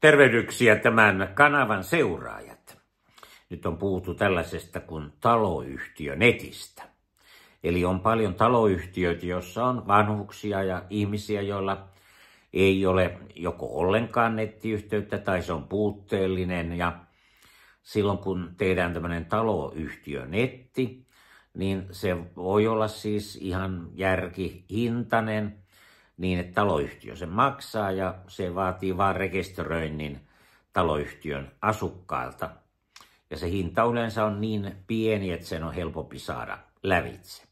Tervehdyksiä tämän kanavan seuraajat. Nyt on puhuttu tällaisesta kuin taloyhtiö netistä. Eli on paljon taloyhtiöitä, joissa on vanhuksia ja ihmisiä, joilla ei ole joko ollenkaan nettiyhteyttä tai se on puutteellinen. Ja silloin kun tehdään tämmöinen taloyhtiö netti, niin se voi olla siis ihan järkihintainen – niin, että taloyhtiö sen maksaa ja se vaatii vain rekisteröinnin taloyhtiön asukkailta. Ja se hinta yleensä on niin pieni, että sen on helpompi saada lävitse.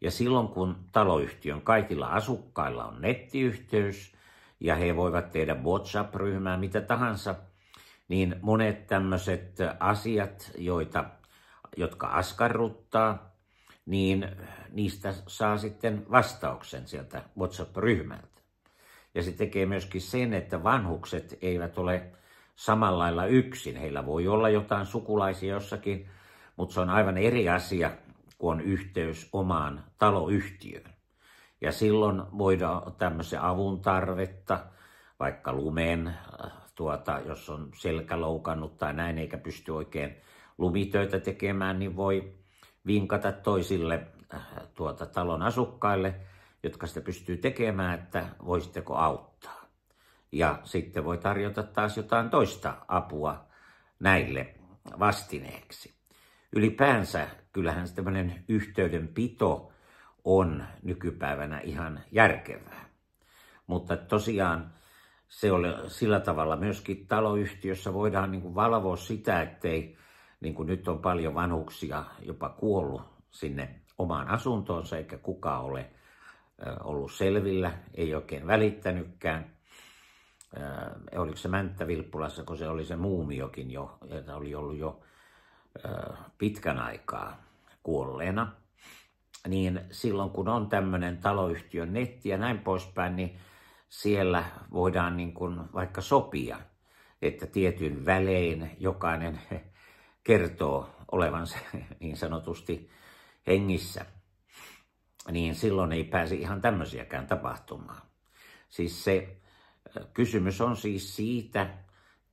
Ja silloin kun taloyhtiön kaikilla asukkailla on nettiyhteys ja he voivat tehdä WhatsApp-ryhmää, mitä tahansa, niin monet tämmöiset asiat, joita, jotka askarruttaa, niin äh, niistä saa sitten vastauksen sieltä WhatsApp-ryhmältä. Ja se tekee myöskin sen, että vanhukset eivät ole samalla lailla yksin. Heillä voi olla jotain sukulaisia jossakin, mutta se on aivan eri asia, kun on yhteys omaan taloyhtiöön. Ja silloin voidaan tämmöisen avun tarvetta, vaikka lumen, äh, tuota, jos on selkä loukannut tai näin, eikä pysty oikein lumitöitä tekemään, niin voi vinkata toisille äh, tuota, talon asukkaille, jotka sitä pystyy tekemään, että voisitteko auttaa. Ja sitten voi tarjota taas jotain toista apua näille vastineeksi. Ylipäänsä kyllähän tämmöinen yhteydenpito on nykypäivänä ihan järkevää. Mutta tosiaan se on sillä tavalla myöskin taloyhtiössä voidaan niin kuin valvoa sitä, ettei niin kuin nyt on paljon vanhuksia jopa kuollut sinne omaan asuntoonsa, eikä kukaan ole ollut selvillä, ei oikein välittänytkään. Oliko se Mänttä Vilppulassa, kun se oli se muumiokin jo, jota oli ollut jo pitkän aikaa kuolleena, niin silloin kun on tämmöinen taloyhtiön netti ja näin poispäin, niin siellä voidaan niin kuin vaikka sopia, että tietyn välein jokainen kertoo olevansa niin sanotusti hengissä, niin silloin ei pääse ihan tämmöisiäkään tapahtumaan. Siis se kysymys on siis siitä,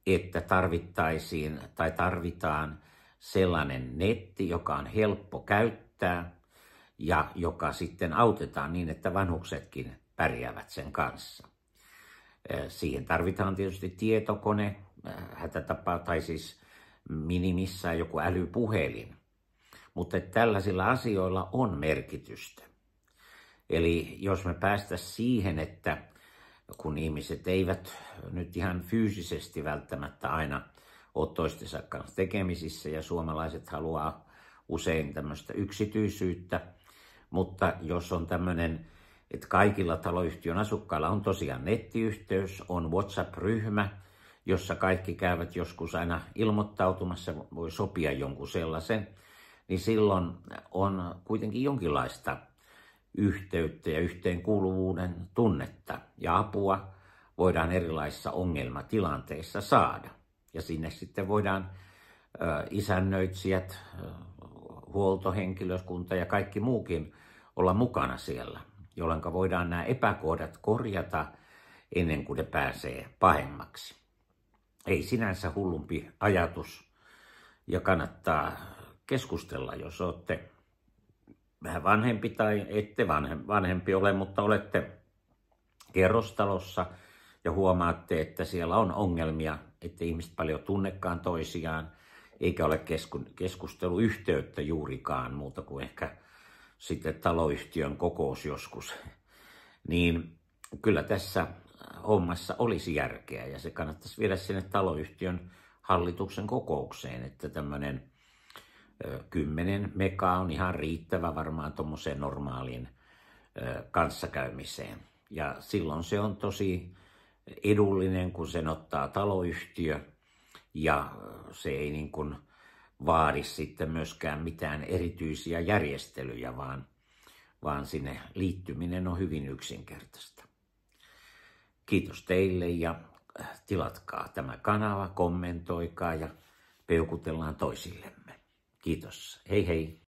että tarvittaisiin tai tarvitaan sellainen netti, joka on helppo käyttää ja joka sitten autetaan niin, että vanhuksetkin pärjäävät sen kanssa. Siihen tarvitaan tietysti tietokone, hätätapa tai siis minimissään joku älypuhelin. Mutta tällaisilla asioilla on merkitystä. Eli jos me päästä siihen, että kun ihmiset eivät nyt ihan fyysisesti välttämättä aina ole toistensa kanssa tekemisissä ja suomalaiset haluaa usein tämmöistä yksityisyyttä, mutta jos on tämmöinen, että kaikilla taloyhtiön asukkailla on tosiaan nettiyhteys, on WhatsApp-ryhmä, jossa kaikki käyvät joskus aina ilmoittautumassa, voi sopia jonkun sellaisen, niin silloin on kuitenkin jonkinlaista yhteyttä ja yhteenkuuluvuuden tunnetta ja apua voidaan erilaisissa ongelmatilanteissa saada. Ja sinne sitten voidaan isännöitsijät, huoltohenkilöskunta ja kaikki muukin olla mukana siellä, jolloin voidaan nämä epäkohdat korjata ennen kuin ne pääsee pahemmaksi ei sinänsä hullumpi ajatus ja kannattaa keskustella, jos olette vähän vanhempi tai ette vanhempi ole, mutta olette kerrostalossa ja huomaatte, että siellä on ongelmia, että ihmiset paljon tunnekaan toisiaan, eikä ole keskusteluyhteyttä juurikaan muuta kuin ehkä sitten taloyhtiön kokous joskus. Niin kyllä tässä hommassa olisi järkeä ja se kannattaisi viedä sinne taloyhtiön hallituksen kokoukseen, että tämmöinen 10 mega on ihan riittävä varmaan tuommoiseen normaaliin kanssakäymiseen. Ja silloin se on tosi edullinen, kun sen ottaa taloyhtiö ja se ei niin kuin vaadi sitten myöskään mitään erityisiä järjestelyjä, vaan, vaan sinne liittyminen on hyvin yksinkertaista. Kiitos teille ja äh, tilatkaa tämä kanava, kommentoikaa ja peukutellaan toisillemme. Kiitos. Hei hei!